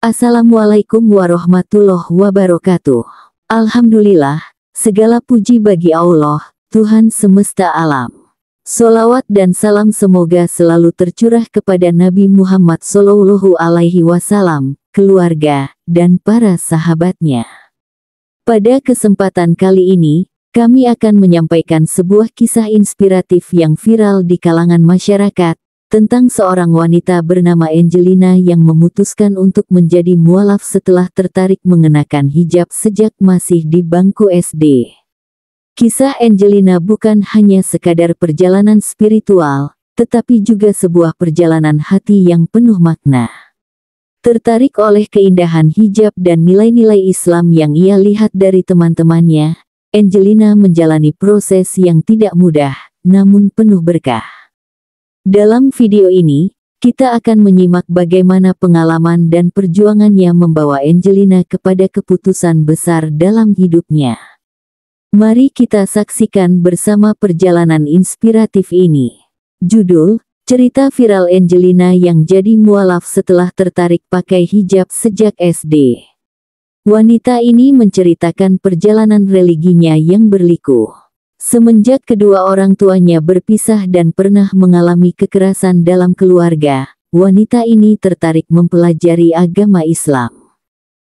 Assalamualaikum warahmatullahi wabarakatuh. Alhamdulillah, segala puji bagi Allah, Tuhan semesta alam. Solawat dan salam semoga selalu tercurah kepada Nabi Muhammad Sallallahu Alaihi Wasallam, keluarga, dan para sahabatnya. Pada kesempatan kali ini, kami akan menyampaikan sebuah kisah inspiratif yang viral di kalangan masyarakat, tentang seorang wanita bernama Angelina yang memutuskan untuk menjadi mualaf setelah tertarik mengenakan hijab sejak masih di bangku SD. Kisah Angelina bukan hanya sekadar perjalanan spiritual, tetapi juga sebuah perjalanan hati yang penuh makna. Tertarik oleh keindahan hijab dan nilai-nilai Islam yang ia lihat dari teman-temannya, Angelina menjalani proses yang tidak mudah, namun penuh berkah. Dalam video ini, kita akan menyimak bagaimana pengalaman dan perjuangannya membawa Angelina kepada keputusan besar dalam hidupnya. Mari kita saksikan bersama perjalanan inspiratif ini. Judul, Cerita viral Angelina yang jadi mualaf setelah tertarik pakai hijab sejak SD. Wanita ini menceritakan perjalanan religinya yang berliku. Semenjak kedua orang tuanya berpisah dan pernah mengalami kekerasan dalam keluarga, wanita ini tertarik mempelajari agama Islam.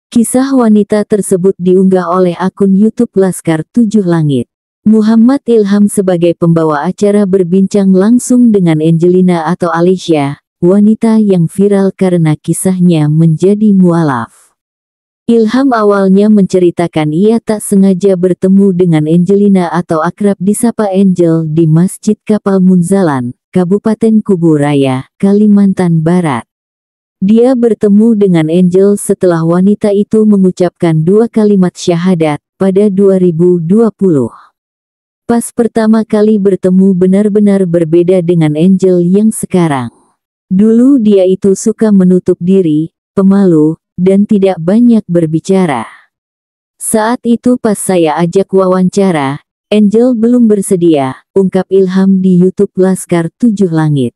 Kisah wanita tersebut diunggah oleh akun YouTube Laskar Tujuh Langit. Muhammad Ilham sebagai pembawa acara berbincang langsung dengan Angelina atau Alicia, wanita yang viral karena kisahnya menjadi mualaf. Ilham awalnya menceritakan ia tak sengaja bertemu dengan Angelina atau akrab disapa Angel di Masjid Kapal Munzalan, Kabupaten Kuburaya, Kalimantan Barat. Dia bertemu dengan Angel setelah wanita itu mengucapkan dua kalimat syahadat pada 2020. Pas pertama kali bertemu benar-benar berbeda dengan Angel yang sekarang. Dulu dia itu suka menutup diri, pemalu, dan tidak banyak berbicara. Saat itu pas saya ajak wawancara, Angel belum bersedia, ungkap Ilham di YouTube Laskar Tujuh Langit.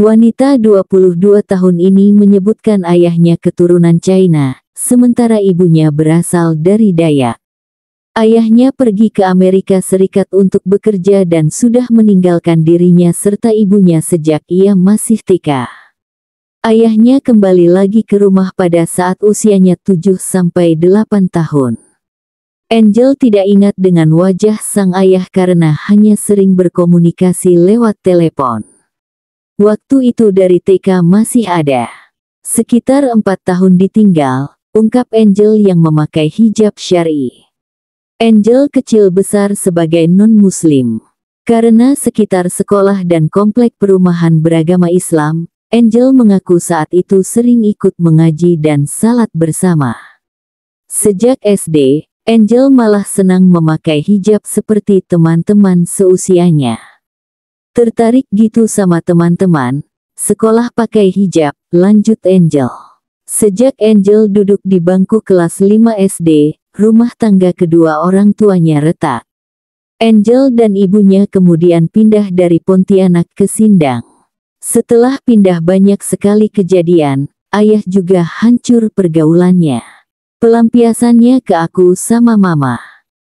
Wanita 22 tahun ini menyebutkan ayahnya keturunan China, sementara ibunya berasal dari Dayak. Ayahnya pergi ke Amerika Serikat untuk bekerja dan sudah meninggalkan dirinya serta ibunya sejak ia masih tikah. Ayahnya kembali lagi ke rumah pada saat usianya 7-8 tahun. Angel tidak ingat dengan wajah sang ayah karena hanya sering berkomunikasi lewat telepon. Waktu itu dari TK masih ada. Sekitar 4 tahun ditinggal, ungkap Angel yang memakai hijab syari. Angel kecil besar sebagai non-muslim. Karena sekitar sekolah dan komplek perumahan beragama Islam, Angel mengaku saat itu sering ikut mengaji dan salat bersama. Sejak SD, Angel malah senang memakai hijab seperti teman-teman seusianya. Tertarik gitu sama teman-teman, sekolah pakai hijab, lanjut Angel. Sejak Angel duduk di bangku kelas 5 SD, rumah tangga kedua orang tuanya retak. Angel dan ibunya kemudian pindah dari Pontianak ke Sindang. Setelah pindah banyak sekali kejadian, ayah juga hancur pergaulannya. Pelampiasannya ke aku sama mama.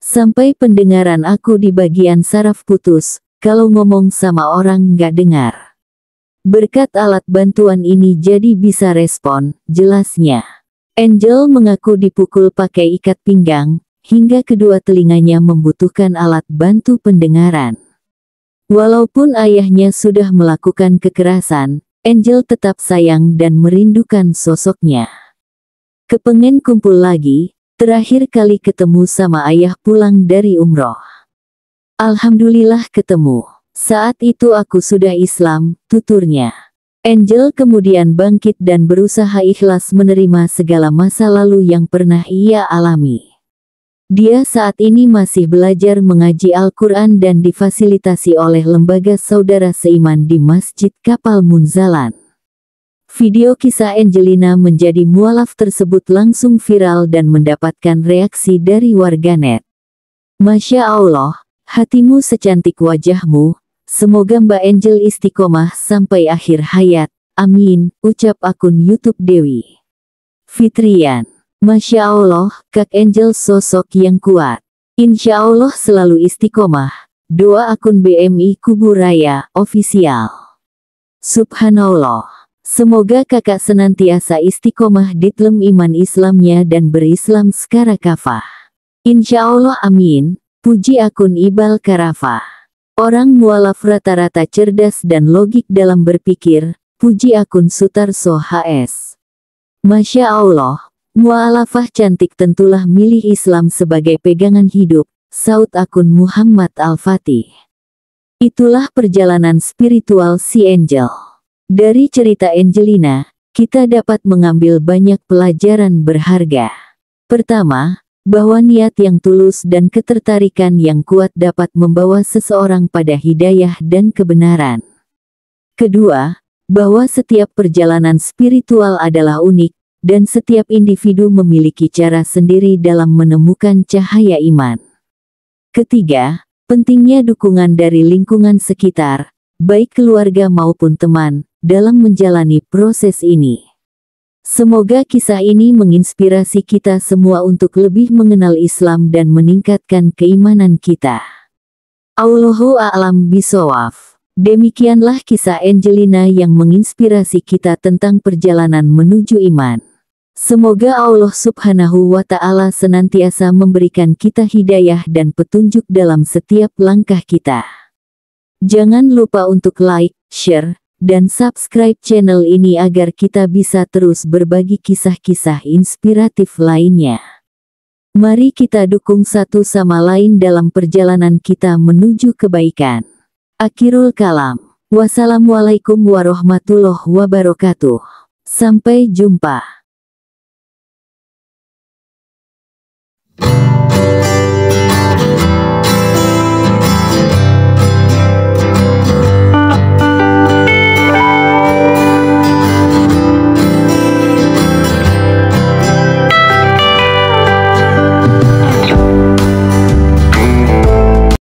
Sampai pendengaran aku di bagian saraf putus, kalau ngomong sama orang nggak dengar. Berkat alat bantuan ini jadi bisa respon, jelasnya. Angel mengaku dipukul pakai ikat pinggang, hingga kedua telinganya membutuhkan alat bantu pendengaran. Walaupun ayahnya sudah melakukan kekerasan, Angel tetap sayang dan merindukan sosoknya. Kepengen kumpul lagi, terakhir kali ketemu sama ayah pulang dari umroh. Alhamdulillah ketemu. Saat itu aku sudah Islam, tuturnya. Angel kemudian bangkit dan berusaha ikhlas menerima segala masa lalu yang pernah ia alami. Dia saat ini masih belajar mengaji Al-Quran dan difasilitasi oleh lembaga saudara seiman di Masjid Kapal Munzalan. Video kisah Angelina menjadi mualaf tersebut langsung viral dan mendapatkan reaksi dari warganet. Masya Allah, hatimu secantik wajahmu, semoga Mbak Angel istiqomah sampai akhir hayat, amin, ucap akun Youtube Dewi. Fitrian Masya Allah, Kak Angel sosok yang kuat. Insya Allah selalu istiqomah. Doa akun BMI Kuburaya, ofisial. Subhanallah. Semoga kakak senantiasa istiqomah di iman Islamnya dan berislam secara kafah. Insya Allah amin. Puji akun Ibal Karafa. Orang mualaf rata-rata cerdas dan logik dalam berpikir, puji akun Sutarso HS. Masya Allah, Mu'alafah cantik tentulah milih Islam sebagai pegangan hidup, saut akun Muhammad Al-Fatih. Itulah perjalanan spiritual si Angel. Dari cerita Angelina, kita dapat mengambil banyak pelajaran berharga. Pertama, bahwa niat yang tulus dan ketertarikan yang kuat dapat membawa seseorang pada hidayah dan kebenaran. Kedua, bahwa setiap perjalanan spiritual adalah unik, dan setiap individu memiliki cara sendiri dalam menemukan cahaya iman. Ketiga, pentingnya dukungan dari lingkungan sekitar, baik keluarga maupun teman, dalam menjalani proses ini. Semoga kisah ini menginspirasi kita semua untuk lebih mengenal Islam dan meningkatkan keimanan kita. Allahu a'lam bisawaf. Demikianlah kisah Angelina yang menginspirasi kita tentang perjalanan menuju iman. Semoga Allah subhanahu wa ta'ala senantiasa memberikan kita hidayah dan petunjuk dalam setiap langkah kita. Jangan lupa untuk like, share, dan subscribe channel ini agar kita bisa terus berbagi kisah-kisah inspiratif lainnya. Mari kita dukung satu sama lain dalam perjalanan kita menuju kebaikan. Akhirul kalam. Wassalamualaikum warahmatullahi wabarakatuh. Sampai jumpa. Thank you.